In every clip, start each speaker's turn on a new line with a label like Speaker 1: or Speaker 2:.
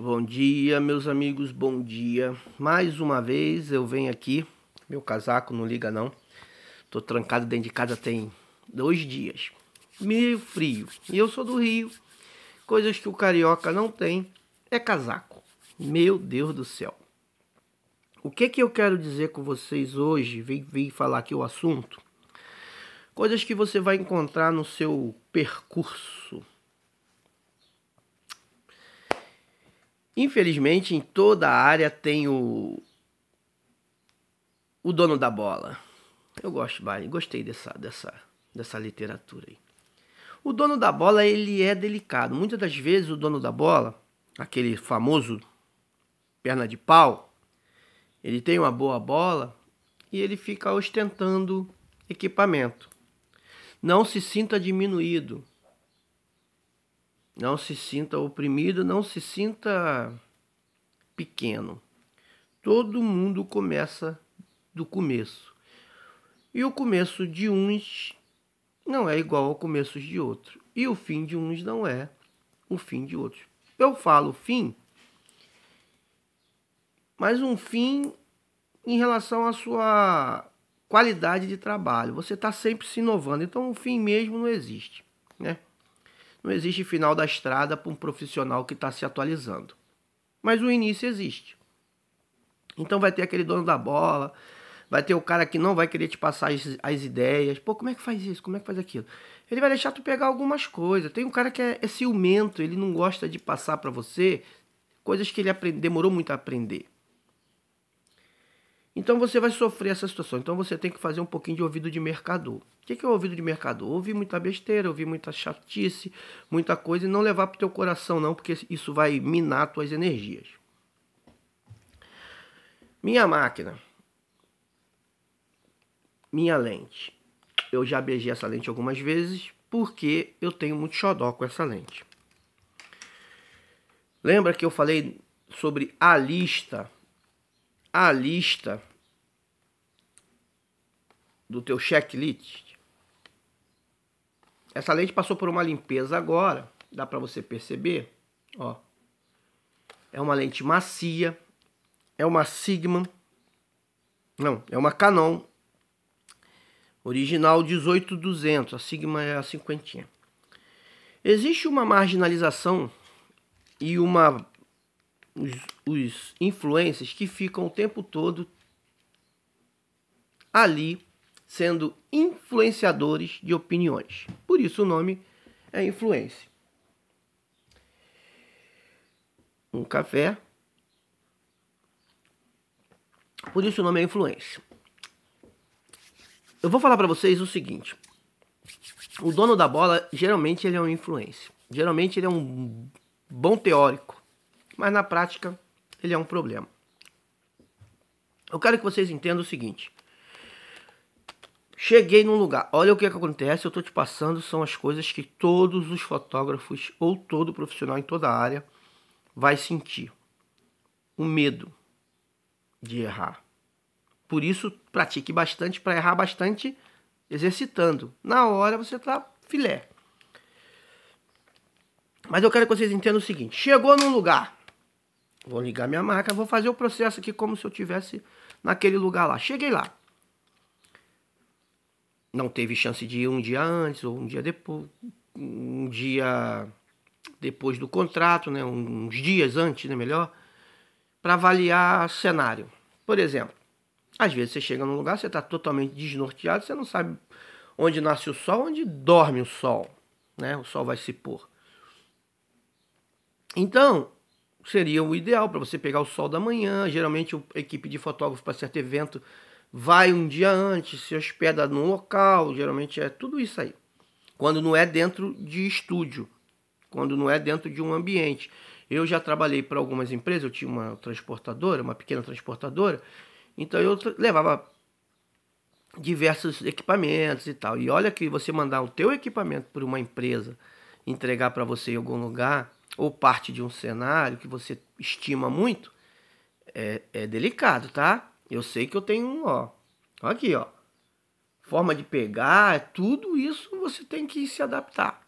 Speaker 1: Bom dia, meus amigos, bom dia. Mais uma vez eu venho aqui, meu casaco não liga não. Tô trancado dentro de casa tem dois dias. Meio frio. E eu sou do Rio. Coisas que o carioca não tem é casaco. Meu Deus do céu. O que que eu quero dizer com vocês hoje? Vim, vim falar aqui o assunto. Coisas que você vai encontrar no seu percurso Infelizmente, em toda a área tem o, o dono da bola. Eu gosto, gostei dessa, dessa, dessa literatura aí. O dono da bola, ele é delicado. Muitas das vezes o dono da bola, aquele famoso perna de pau, ele tem uma boa bola e ele fica ostentando equipamento. Não se sinta diminuído. Não se sinta oprimido, não se sinta pequeno. Todo mundo começa do começo. E o começo de uns não é igual ao começo de outros. E o fim de uns não é o fim de outros. Eu falo fim, mas um fim em relação à sua qualidade de trabalho. Você está sempre se inovando, então o fim mesmo não existe, né? Não existe final da estrada para um profissional que está se atualizando. Mas o início existe. Então vai ter aquele dono da bola, vai ter o cara que não vai querer te passar as, as, ideias. Pô, como é que faz isso? Como é que faz aquilo? Ele vai deixar tu pegar algumas coisas. Tem um cara que é, é ciumento, ele não gosta de passar para você coisas que ele aprende, demorou muito a aprender. Então você vai sofrer essa situação. Então você tem que fazer um pouquinho de ouvido de mercador. O que é o ouvido de mercador? Ouvir muita besteira, ouvir muita chatice, muita coisa e não levar para o teu coração não, porque isso vai minar tuas energias. Minha máquina. Minha lente. Eu já beijei essa lente algumas vezes porque eu tenho muito xodó com essa lente. Lembra que eu falei sobre a lista a lista do teu checklist. Essa lente passou por uma limpeza agora, dá para você perceber, ó. É uma lente macia, é uma Sigma, não, é uma Canon, original 18200, a Sigma é a cinquentinha. Existe uma marginalização e uma os, os influencers que ficam o tempo todo ali sendo influenciadores de opiniões. Por isso o nome é influência. Um café. Por isso o nome é influência. Eu vou falar para vocês o seguinte. O dono da bola, geralmente ele é um influência. Geralmente ele é um bom teórico mas na prática ele é um problema. Eu quero que vocês entendam o seguinte. Cheguei num lugar, olha o que, é que acontece, eu estou te passando, são as coisas que todos os fotógrafos ou todo profissional em toda a área vai sentir. O medo de errar. Por isso, pratique bastante para errar bastante exercitando. Na hora você está filé. Mas eu quero que vocês entendam o seguinte: chegou num lugar, Vou ligar minha marca vou fazer o processo aqui como se eu tivesse naquele lugar lá. Cheguei lá. Não teve chance de ir um dia antes ou um dia depois, um dia depois do contrato, né, uns dias antes, né, melhor, para avaliar cenário. Por exemplo, às vezes você chega num lugar, você está totalmente desnorteado, você não sabe onde nasce o sol, onde dorme o sol, né? O sol vai se pôr. Então, seria o ideal para você pegar o sol da manhã. Geralmente a equipe de fotógrafo para certo evento vai um dia antes, se hospeda no local, geralmente é tudo isso aí. Quando não é dentro de estúdio, quando não é dentro de um ambiente. Eu já trabalhei para algumas empresas, eu tinha uma transportadora, uma pequena transportadora, então eu levava diversos equipamentos e tal. E olha que você mandar o teu equipamento para uma empresa entregar para você em algum lugar, ou parte de um cenário que você estima muito, é, é delicado, tá? Eu sei que eu tenho um, ó. Aqui, ó. Forma de pegar, é tudo isso você tem que se adaptar.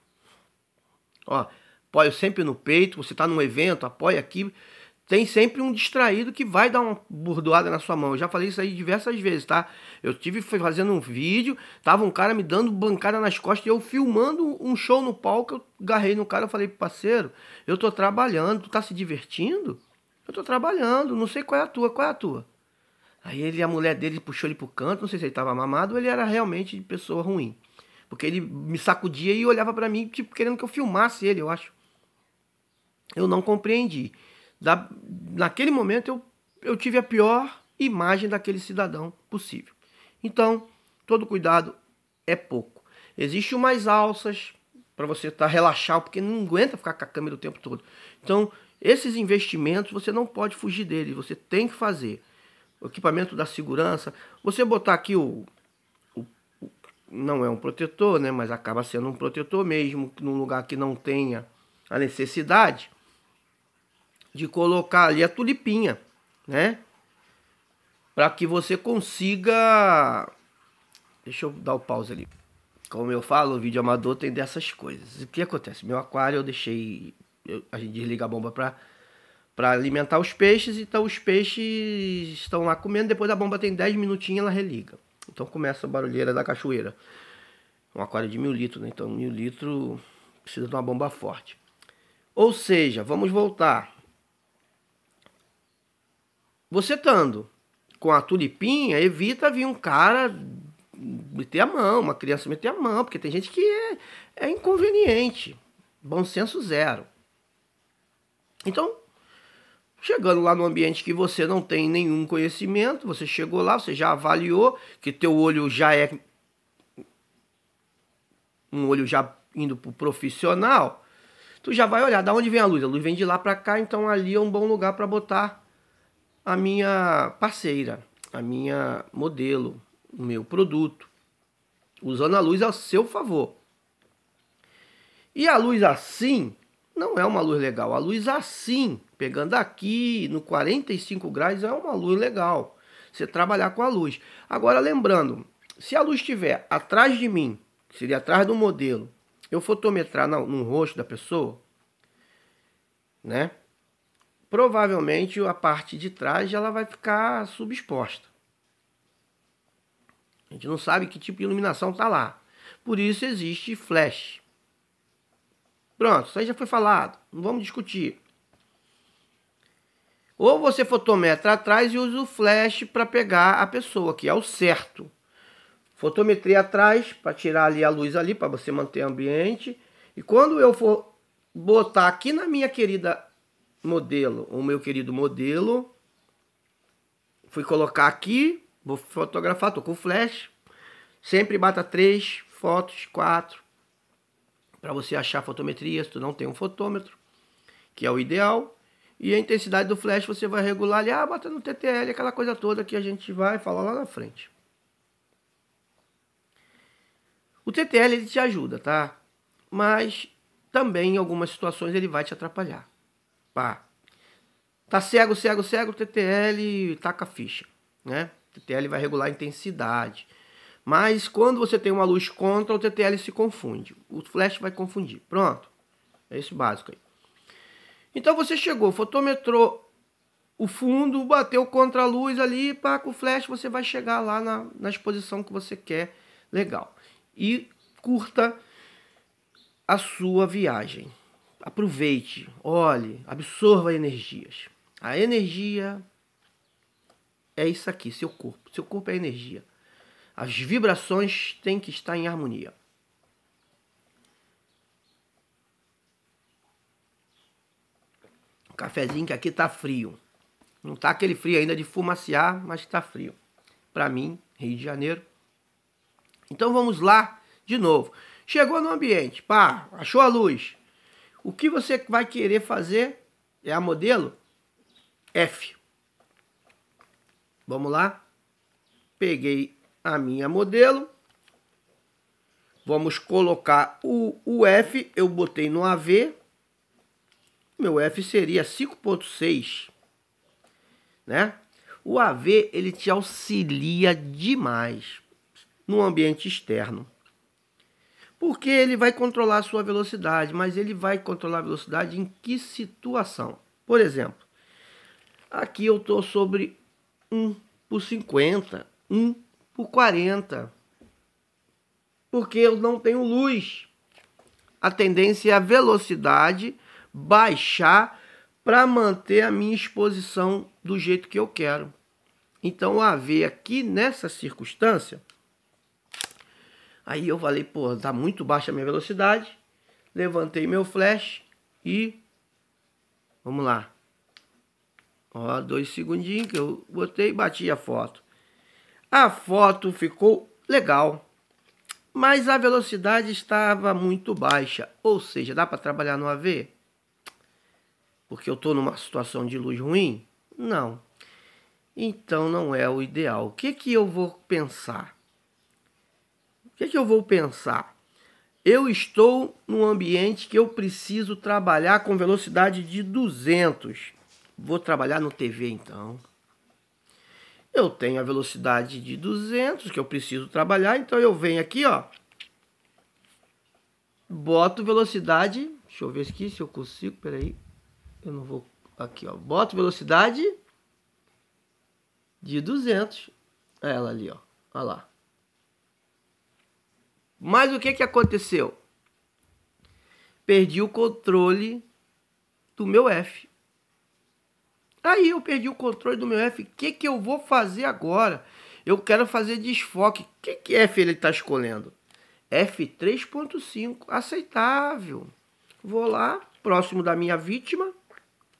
Speaker 1: Ó, apoio sempre no peito, você está num evento, apoia aqui tem sempre um distraído que vai dar uma burdoada na sua mão. Eu já falei isso aí diversas vezes, tá? Eu tive fazendo um vídeo, tava um cara me dando bancada nas costas e eu filmando um show no palco, eu garrei no cara, eu falei, parceiro, eu tô trabalhando, tu tá se divertindo? Eu tô trabalhando, não sei qual é a tua, qual é a tua? Aí ele, a mulher dele puxou ele pro canto, não sei se ele tava mamado ou ele era realmente de pessoa ruim. Porque ele me sacudia e olhava para mim, tipo, querendo que eu filmasse ele, eu acho. Eu não compreendi. Da, naquele momento eu, eu tive a pior imagem daquele cidadão possível. Então, todo cuidado é pouco. Existem umas alças para você tá, relaxar, porque não aguenta ficar com a câmera o tempo todo. Então, esses investimentos você não pode fugir deles, você tem que fazer. O equipamento da segurança, você botar aqui o, o, o, não é um protetor, né, mas acaba sendo um protetor mesmo num lugar que não tenha a necessidade de colocar ali a tulipinha, né? Para que você consiga. Deixa eu dar o um pause ali. Como eu falo, o vídeo amador tem dessas coisas. O que acontece? Meu aquário eu deixei. Eu, a gente desliga a bomba para para alimentar os peixes, então os peixes estão lá comendo, depois a bomba tem 10 minutinhos ela religa. Então começa a barulheira da cachoeira. Um aquário de mil litros, né? Então mil litros precisa de uma bomba forte. Ou seja, vamos voltar. Você estando com a tulipinha, evita vir um cara meter a mão, uma criança meter a mão, porque tem gente que é, é inconveniente. Bom senso zero. Então, chegando lá no ambiente que você não tem nenhum conhecimento, você chegou lá, você já avaliou que teu olho já é um olho já indo pro profissional, tu já vai olhar da onde vem a luz. A luz vem de lá para cá, então ali é um bom lugar para botar a minha parceira, a minha modelo, o meu produto, usando a luz a seu favor. E a luz assim não é uma luz legal. A luz assim, pegando aqui no 45 graus, é uma luz legal. Você trabalhar com a luz. Agora lembrando, se a luz estiver atrás de mim, seria atrás do modelo, eu fotometrar no, no rosto da pessoa, né? provavelmente a parte de trás ela vai ficar subexposta. A gente não sabe que tipo de iluminação está lá. Por isso existe flash. Pronto, isso aí já foi falado. Não vamos discutir. Ou você fotometra atrás e usa o flash para pegar a pessoa, que é o certo. Fotometria atrás para tirar ali a luz ali para você manter ambiente. E quando eu for botar aqui na minha querida modelo, o meu querido modelo. Fui colocar aqui, vou fotografar, tô com flash. Sempre bata três fotos, quatro, para você achar fotometria, se tu não tem um fotômetro, que é o ideal. E a intensidade do flash você vai regular ali, ah, bota no TTL, aquela coisa toda que a gente vai falar lá na frente. O TTL ele te ajuda, tá? Mas também em algumas situações ele vai te atrapalhar. Pá. Tá cego, cego, cego, TTL taca ficha, né? TTL vai regular a intensidade. Mas quando você tem uma luz contra, o TTL se confunde. O flash vai confundir. Pronto. É isso básico aí. Então você chegou, fotometrou o fundo, bateu contra a luz ali, pá, com o flash você vai chegar lá na, na exposição que você quer. Legal. E curta a sua viagem aproveite, olhe, absorva energias. A energia é isso aqui, seu corpo. Seu corpo é energia. As vibrações têm que estar em harmonia. O cafezinho que aqui tá frio. Não tá aquele frio ainda de fumaciar, mas tá frio. Para mim, Rio de Janeiro. Então vamos lá de novo. Chegou no ambiente, pá, achou a luz. O que você vai querer fazer é a modelo F. Vamos lá? Peguei a minha modelo. Vamos colocar o, o F, eu botei no AV. Meu F seria 5.6, né? O AV, ele te auxilia demais no ambiente externo. Porque ele vai controlar a sua velocidade, mas ele vai controlar a velocidade em que situação? Por exemplo, aqui eu estou sobre 1 por 50, 1 por 40, porque eu não tenho luz. A tendência é a velocidade baixar para manter a minha exposição do jeito que eu quero. Então, o AV aqui nessa circunstância Aí eu falei, pô, tá muito baixa a minha velocidade. Levantei meu flash e. Vamos lá. Ó, dois segundinhos que eu botei e bati a foto. A foto ficou legal, mas a velocidade estava muito baixa. Ou seja, dá para trabalhar no AV? Porque eu tô numa situação de luz ruim? Não. Então não é o ideal. O que, que eu vou pensar? que, é que eu vou pensar? Eu estou num ambiente que eu preciso trabalhar com velocidade de 200. Vou trabalhar no TV então. Eu tenho a velocidade de 200 que eu preciso trabalhar, então eu venho aqui, ó. Boto velocidade, deixa eu ver aqui se eu consigo, peraí. Eu não vou aqui, ó. Boto velocidade de 200. Ela ali, ó. Olha lá. Mas o que, que aconteceu? Perdi o controle do meu F. Aí eu perdi o controle do meu F. O que, que eu vou fazer agora? Eu quero fazer desfoque. O que, que F ele está escolhendo? F3.5. Aceitável. Vou lá, próximo da minha vítima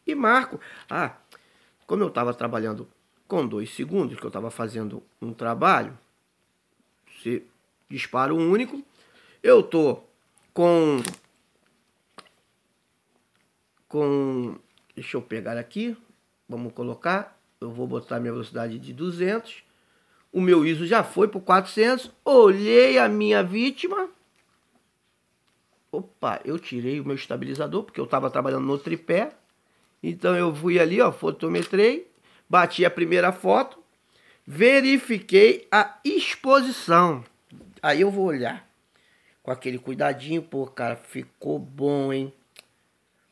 Speaker 1: e marco. Ah, como eu estava trabalhando com dois segundos, que eu estava fazendo um trabalho, se disparo único. Eu tô com com deixa eu pegar aqui, vamos colocar, eu vou botar minha velocidade de 200. O meu ISO já foi para 400. Olhei a minha vítima. Opa, eu tirei o meu estabilizador porque eu estava trabalhando no tripé. Então eu fui ali, ó, fotometrei, bati a primeira foto, verifiquei a exposição. Aí eu vou olhar com aquele cuidadinho, pô, cara, ficou bom, hein?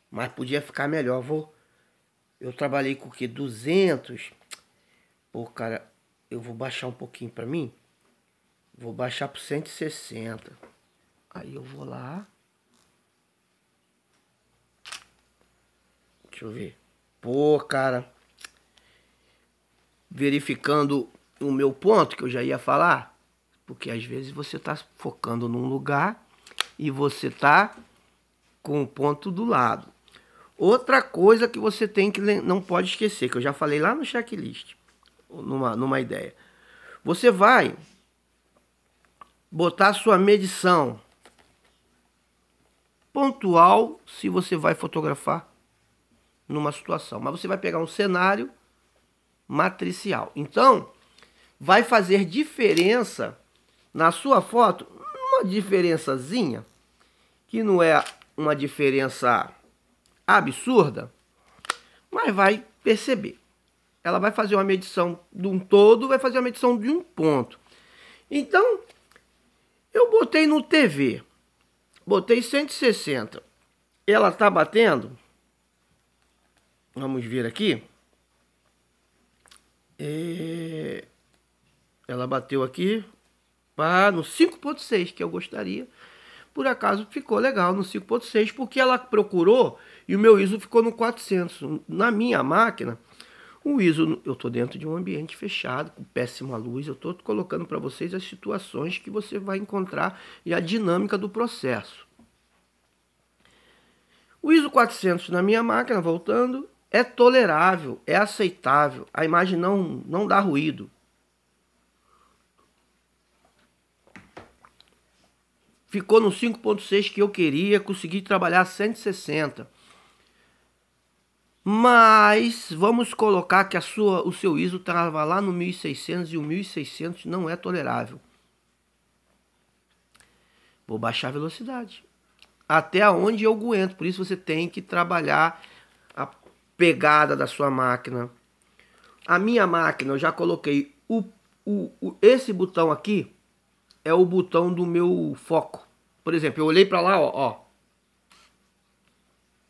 Speaker 1: Mas podia ficar melhor. Vou eu trabalhei com o que 200. Pô, cara, eu vou baixar um pouquinho para mim. Vou baixar pro 160. Aí eu vou lá. Deixa eu ver. Pô, cara. Verificando o meu ponto que eu já ia falar. Porque às vezes você está focando num lugar e você está com o ponto do lado. Outra coisa que você tem que não pode esquecer, que eu já falei lá no checklist, numa, numa ideia. Você vai botar sua medição pontual se você vai fotografar numa situação. Mas você vai pegar um cenário matricial. Então, vai fazer diferença na sua foto uma diferençazinha, que não é uma diferença absurda, mas vai perceber. Ela vai fazer uma medição de um todo, vai fazer uma medição de um ponto. Então, eu botei no TV, botei 160. Ela tá batendo, vamos ver aqui. É... Ela bateu aqui, no 5.6, que eu gostaria. Por acaso ficou legal no 5.6, porque ela procurou e o meu ISO ficou no 400. Na minha máquina, o ISO, eu estou dentro de um ambiente fechado, com péssima luz, eu estou colocando para vocês as situações que você vai encontrar e a dinâmica do processo. O ISO 400 na minha máquina, voltando, é tolerável, é aceitável, a imagem não, não dá ruído, ficou no 5.6 que eu queria, consegui trabalhar 160. Mas vamos colocar que a sua, o seu ISO estava lá no 1600 e o 1600 não é tolerável. Vou baixar a velocidade. Até onde eu aguento. Por isso você tem que trabalhar a pegada da sua máquina. A minha máquina eu já coloquei o, o, o esse botão aqui é o botão do meu foco. Por exemplo, eu olhei para lá, ó, ó.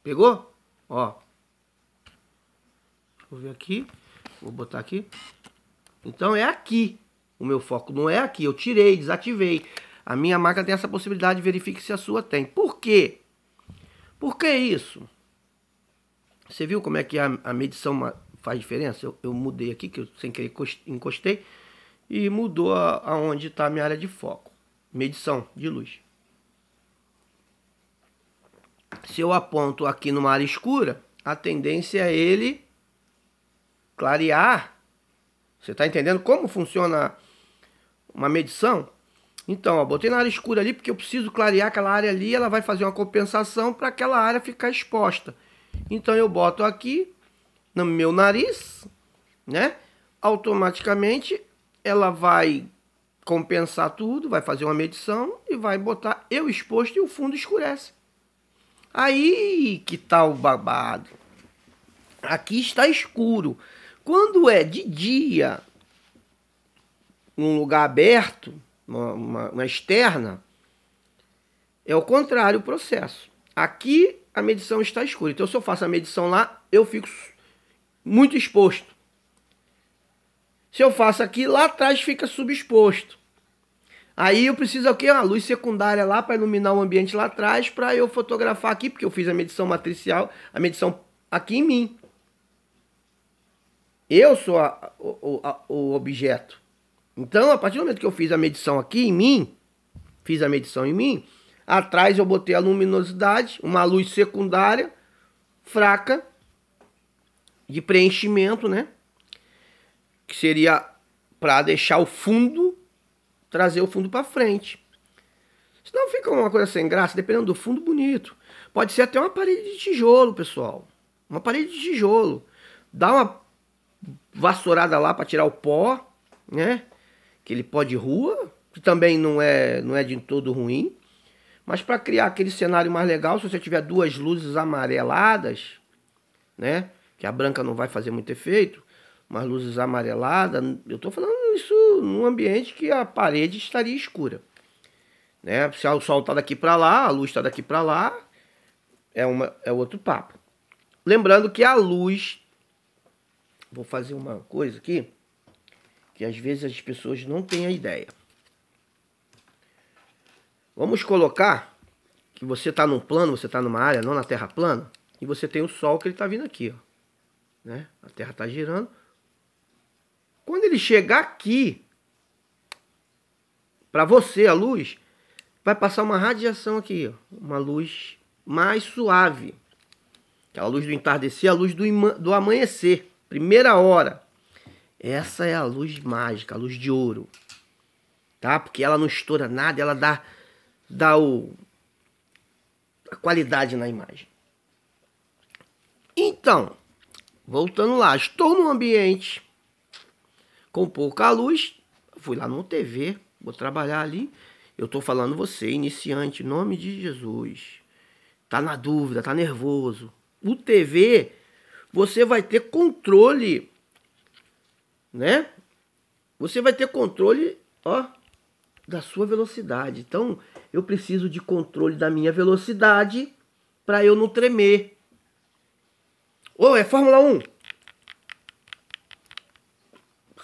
Speaker 1: Pegou? Ó. Deixa eu ver aqui. Vou botar aqui. Então é aqui o meu foco. Não é aqui. Eu tirei, desativei. A minha máquina tem essa possibilidade. Verifique se a sua tem. Por quê? Por que isso? Você viu como é que a, a medição faz diferença? Eu, eu mudei aqui, que eu sem querer encostei e mudou aonde está a minha área de foco, medição de luz. Se eu aponto aqui numa área escura, a tendência é ele clarear. Você está entendendo como funciona uma medição? Então, ó, botei na área escura ali porque eu preciso clarear aquela área ali, ela vai fazer uma compensação para aquela área ficar exposta. Então eu boto aqui no meu nariz, né? Automaticamente ela vai compensar tudo, vai fazer uma medição e vai botar eu exposto e o fundo escurece. Aí que tá o babado. Aqui está escuro. Quando é de dia, num lugar aberto, uma, uma, uma externa, é o contrário o processo. Aqui a medição está escura. Então, se eu faço a medição lá, eu fico muito exposto. Se eu faço aqui, lá atrás fica subexposto. Aí eu preciso aqui uma luz secundária lá para iluminar o ambiente lá atrás para eu fotografar aqui, porque eu fiz a medição matricial, a medição aqui em mim. Eu sou a, o, a, o objeto. Então, a partir do momento que eu fiz a medição aqui em mim, fiz a medição em mim, atrás eu botei a luminosidade, uma luz secundária fraca de preenchimento, né? que seria para deixar o fundo, trazer o fundo para frente. Senão fica uma coisa sem graça, dependendo do fundo, bonito. Pode ser até uma parede de tijolo, pessoal. Uma parede de tijolo. Dá uma vassourada lá para tirar o pó, né? Aquele pó de rua, que também não é, não é de todo ruim. Mas para criar aquele cenário mais legal, se você tiver duas luzes amareladas, né? Que a branca não vai fazer muito efeito umas luzes amareladas. Eu estou falando isso num ambiente que a parede estaria escura. Né? Se o sol está daqui para lá, a luz está daqui para lá, é, uma, é outro papo. Lembrando que a luz. Vou fazer uma coisa aqui que às vezes as pessoas não têm a ideia. Vamos colocar que você está num plano, você está numa área, não na Terra plana, e você tem o Sol que ele está vindo aqui, ó, né? A Terra está girando, quando ele chegar aqui, para você, a luz, vai passar uma radiação aqui, ó, uma luz mais suave. a luz do entardecer, a luz do, do amanhecer, primeira hora. Essa é a luz mágica, a luz de ouro. Tá? Porque ela não estoura nada, ela dá, dá o, a qualidade na imagem. Então, voltando lá, estou num ambiente com pouca luz, fui lá no TV, vou trabalhar ali. Eu tô falando você, iniciante, em nome de Jesus. Tá na dúvida, tá nervoso. O TV, você vai ter controle, né? Você vai ter controle, ó, da sua velocidade. Então, eu preciso de controle da minha velocidade para eu não tremer. Ô, oh, é Fórmula 1.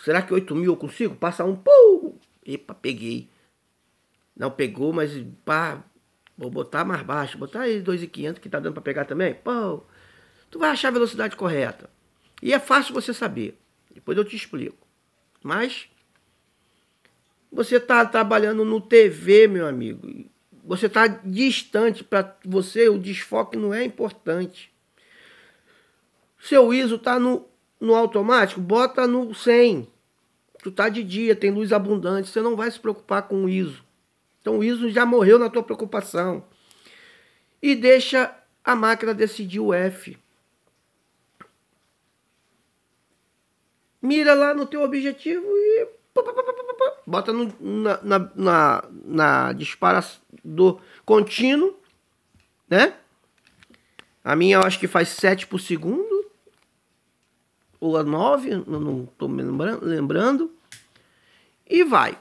Speaker 1: Será que 8 mil eu consigo? Passa um, pum! Epa, peguei. Não pegou, mas pá, vou botar mais baixo, botar aí 2,500 que tá dando para pegar também. Pum! Tu vai achar a velocidade correta. E é fácil você saber. Depois eu te explico. Mas você tá trabalhando no TV, meu amigo. Você tá distante para você, o desfoque não é importante. Seu ISO tá no no automático, bota no 100. Tu tá de dia, tem luz abundante, você não vai se preocupar com o ISO. Então o ISO já morreu na tua preocupação. E deixa a máquina decidir o F. Mira lá no teu objetivo e bota no, na, na, na, na disparador contínuo, né? A minha eu acho que faz 7 por segundo, ou a 9, não estou me lembrando e vai.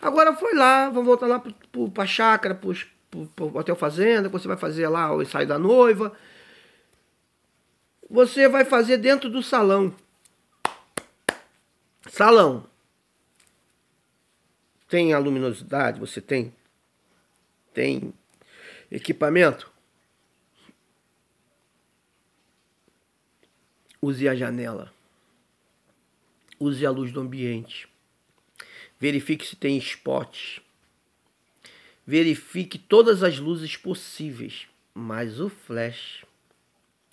Speaker 1: Agora foi lá, vamos voltar lá para a chácara, para o hotel fazenda, você vai fazer lá o ensaio da noiva. Você vai fazer dentro do salão. Salão. Tem a luminosidade, você tem tem equipamento. Use a janela. Use a luz do ambiente. Verifique se tem spots. Verifique todas as luzes possíveis, mas o flash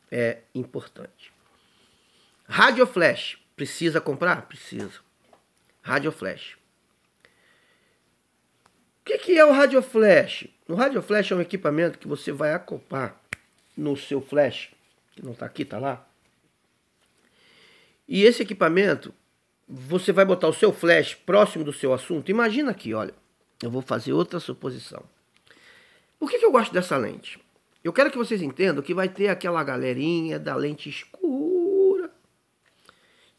Speaker 1: é importante. Radio flash, precisa comprar? Precisa. Radio flash. O que, que é o radio flash? O radio flash é um equipamento que você vai acoplar no seu flash, que não está aqui, está lá. E esse equipamento você vai botar o seu flash próximo do seu assunto. Imagina aqui, olha, eu vou fazer outra suposição. Por que, que eu gosto dessa lente? Eu quero que vocês entendam que vai ter aquela galerinha da lente escura.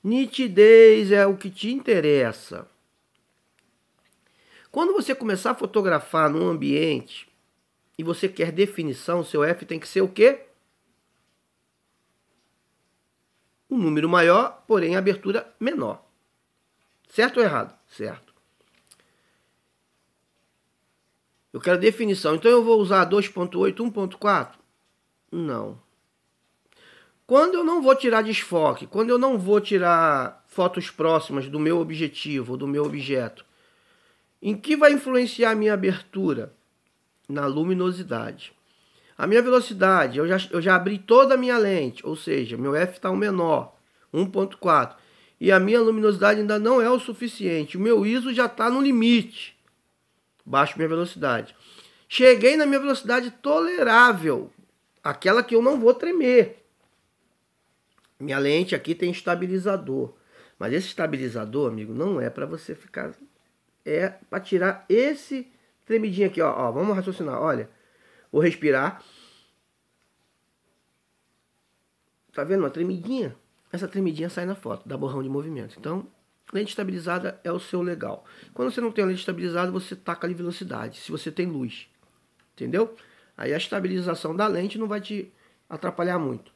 Speaker 1: Nitidez é o que te interessa. Quando você começar a fotografar num ambiente e você quer definição, seu F tem que ser o quê? Um número maior, porém abertura menor. Certo ou errado? Certo. Eu quero definição. Então eu vou usar 2.8, 1.4? Não. Quando eu não vou tirar desfoque, quando eu não vou tirar fotos próximas do meu objetivo, do meu objeto, em que vai influenciar a minha abertura? Na luminosidade. A minha velocidade, eu já, eu já abri toda a minha lente, ou seja, meu F está um menor, 1.4 e a minha luminosidade ainda não é o suficiente. O meu ISO já está no limite. Baixo minha velocidade. Cheguei na minha velocidade tolerável, aquela que eu não vou tremer. Minha lente aqui tem estabilizador, mas esse estabilizador, amigo, não é para você ficar é para tirar esse tremidinho aqui, ó, ó, Vamos raciocinar, olha. Vou respirar. Tá vendo uma tremidinha? essa tremidinha sai na foto, dá borrão de movimento. Então, lente estabilizada é o seu legal. Quando você não tem lente estabilizada, você taca ali velocidade, se você tem luz. Entendeu? Aí a estabilização da lente não vai te atrapalhar muito.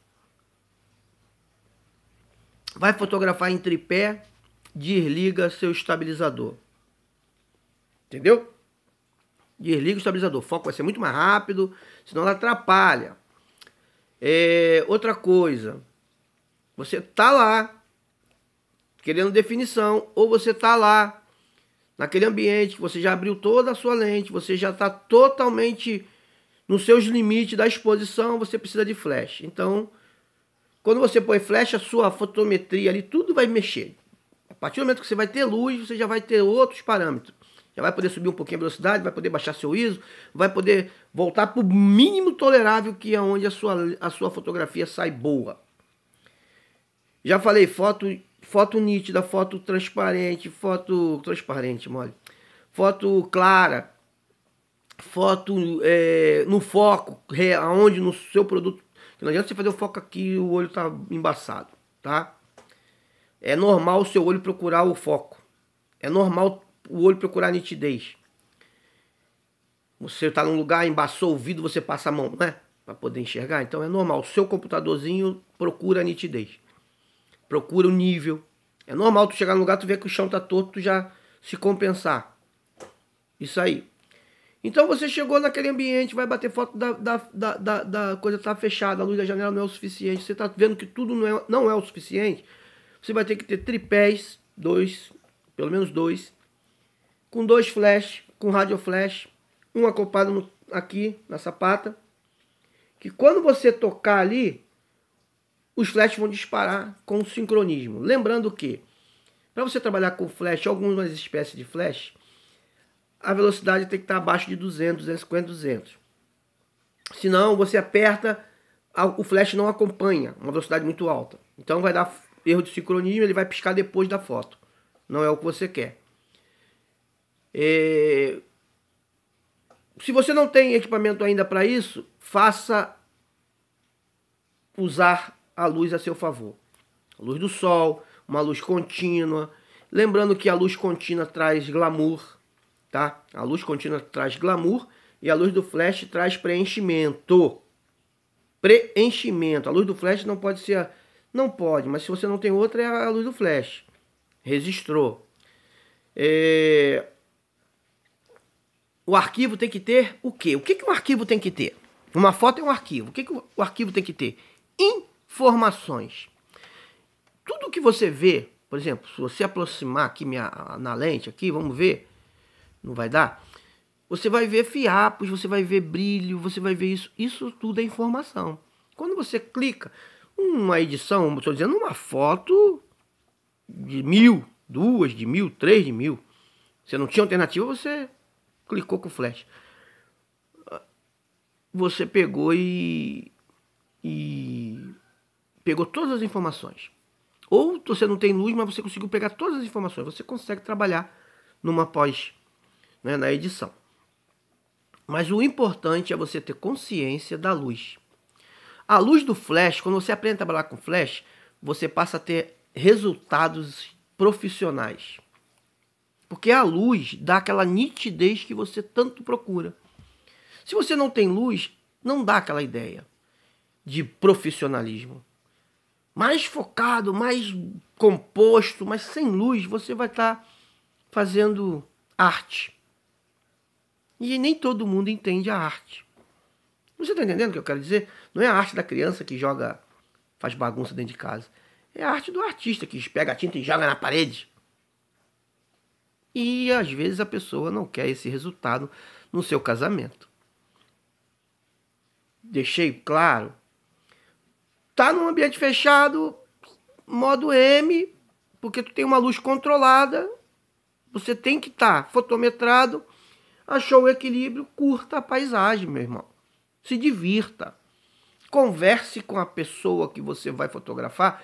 Speaker 1: Vai fotografar em tripé, desliga seu estabilizador. Entendeu? Desliga o estabilizador. O foco vai ser muito mais rápido, senão ela atrapalha. É, outra coisa, você está lá querendo definição ou você está lá naquele ambiente que você já abriu toda a sua lente, você já está totalmente nos seus limites da exposição, você precisa de flash. Então, quando você põe flash, a sua fotometria ali tudo vai mexer. A partir do momento que você vai ter luz, você já vai ter outros parâmetros. Já vai poder subir um pouquinho a velocidade, vai poder baixar seu ISO, vai poder voltar para o mínimo tolerável que é onde a sua, a sua fotografia sai boa. Já falei, foto, foto nítida, foto transparente, foto transparente, mole. Foto clara, foto é, no foco, aonde no seu produto. Não adianta você fazer o foco aqui o olho tá embaçado, tá? É normal o seu olho procurar o foco. É normal o olho procurar nitidez. Você está num lugar, embaçou o vidro, você passa a mão, né? Para poder enxergar. Então é normal. O seu computadorzinho procura nitidez procura o nível. É normal tu chegar no lugar, tu ver que o chão tá torto, tu já se compensar. Isso aí. Então você chegou naquele ambiente, vai bater foto da, da, da, da, da coisa tá fechada, a luz da janela não é o suficiente, você tá vendo que tudo não é, não é o suficiente, você vai ter que ter tripés, dois, pelo menos dois, com dois flash, com radio flash, um acoplado no, aqui na sapata, que quando você tocar ali, os flashes vão disparar com sincronismo. Lembrando que, para você trabalhar com flash, algumas espécies de flash, a velocidade tem que estar tá abaixo de 200, 250, 200. Senão, você aperta, o flash não acompanha uma velocidade muito alta. Então, vai dar erro de sincronismo, ele vai piscar depois da foto. Não é o que você quer. É... Se você não tem equipamento ainda para isso, faça usar a luz a seu favor. A luz do sol, uma luz contínua. Lembrando que a luz contínua traz glamour, tá? A luz contínua traz glamour e a luz do flash traz preenchimento. Preenchimento. A luz do flash não pode ser. Não pode, mas se você não tem outra, é a luz do flash. Registrou. É... O arquivo tem que ter o quê? O que, que um arquivo tem que ter? Uma foto é um arquivo. O que, que o arquivo tem que ter? formações. Tudo que você vê, por exemplo, se você aproximar aqui minha, na lente, aqui, vamos ver, não vai dar? Você vai ver fiapos, você vai ver brilho, você vai ver isso. Isso tudo é informação. Quando você clica uma edição, estou dizendo uma foto de mil, duas de mil, três de mil. Você não tinha alternativa, você clicou com o flash. Você pegou e, e pegou todas as informações. Ou você não tem luz, mas você conseguiu pegar todas as informações. Você consegue trabalhar numa pós, né, na edição. Mas o importante é você ter consciência da luz. A luz do flash, quando você aprende a trabalhar com flash, você passa a ter resultados profissionais. Porque a luz dá aquela nitidez que você tanto procura. Se você não tem luz, não dá aquela ideia de profissionalismo mais focado, mais composto, mas sem luz, você vai estar tá fazendo arte. E nem todo mundo entende a arte. Você está entendendo o que eu quero dizer? Não é a arte da criança que joga, faz bagunça dentro de casa. É a arte do artista que pega a tinta e joga na parede. E às vezes a pessoa não quer esse resultado no seu casamento. Deixei claro tá num ambiente fechado, modo M, porque tu tem uma luz controlada, você tem que estar tá fotometrado, achou o equilíbrio, curta a paisagem, meu irmão. Se divirta. Converse com a pessoa que você vai fotografar,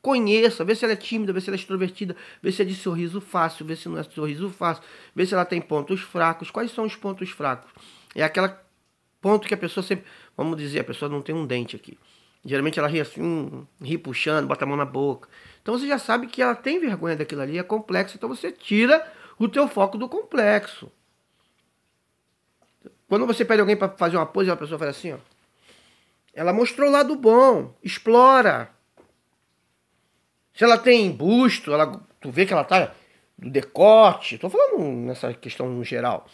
Speaker 1: conheça, vê se ela é tímida, vê se ela é extrovertida, vê se é de sorriso fácil, vê se não é de sorriso fácil, vê se ela tem pontos fracos. Quais são os pontos fracos? É aquele ponto que a pessoa sempre, vamos dizer, a pessoa não tem um dente aqui. Geralmente ela ri assim, ri puxando, bota a mão na boca. Então você já sabe que ela tem vergonha daquilo ali, é complexo. Então você tira o teu foco do complexo. Quando você pede alguém para fazer uma pose, a pessoa faz assim, ó. Ela mostrou o lado bom, explora. Se ela tem busto, ela, tu vê que ela tá do decote. Tô falando nessa questão geral.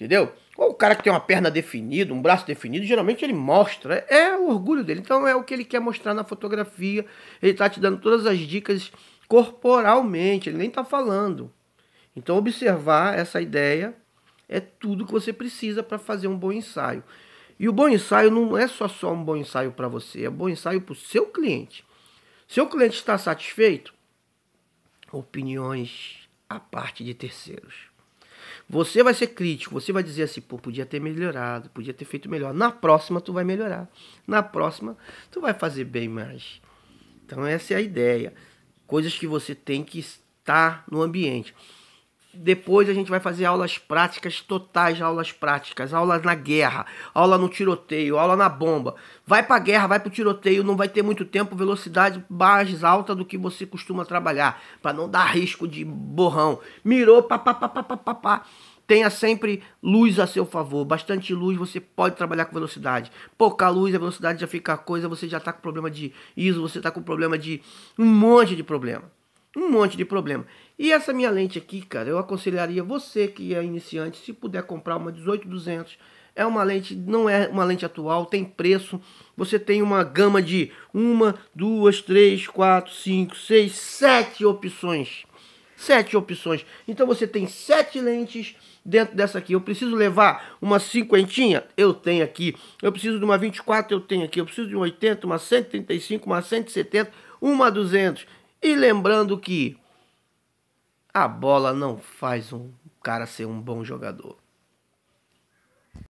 Speaker 1: Entendeu? Ou o cara que tem uma perna definida, um braço definido, geralmente ele mostra. É, é o orgulho dele. Então é o que ele quer mostrar na fotografia. Ele tá te dando todas as dicas corporalmente, ele nem tá falando. Então observar essa ideia é tudo que você precisa para fazer um bom ensaio. E o bom ensaio não é só só um bom ensaio para você, é um bom ensaio para o seu cliente. Seu cliente está satisfeito? Opiniões à parte de terceiros. Você vai ser crítico, você vai dizer assim, pô, podia ter melhorado, podia ter feito melhor. Na próxima tu vai melhorar. Na próxima tu vai fazer bem mais. Então essa é a ideia. Coisas que você tem que estar no ambiente. Depois a gente vai fazer aulas práticas totais, aulas práticas, aulas na guerra, aula no tiroteio, aula na bomba. Vai para a guerra, vai para o tiroteio, não vai ter muito tempo, velocidade mais alta do que você costuma trabalhar, para não dar risco de borrão. Mirou, papapá. Tenha sempre luz a seu favor, bastante luz, você pode trabalhar com velocidade. Pouca luz, a velocidade já fica coisa, você já está com problema de ISO, você está com problema de um monte de problema. Um monte de problema. E essa minha lente aqui, cara, eu aconselharia você que é iniciante, se puder comprar uma 18200, é uma lente, não é uma lente atual, tem preço. Você tem uma gama de uma, duas, três, quatro, cinco, seis, sete opções. Sete opções. Então você tem sete lentes dentro dessa aqui. Eu preciso levar uma cinquentinha? Eu tenho aqui. Eu preciso de uma 24? Eu tenho aqui. Eu preciso de uma 80, uma 135, uma 170, uma 200. E lembrando que a bola não faz um cara ser um bom jogador.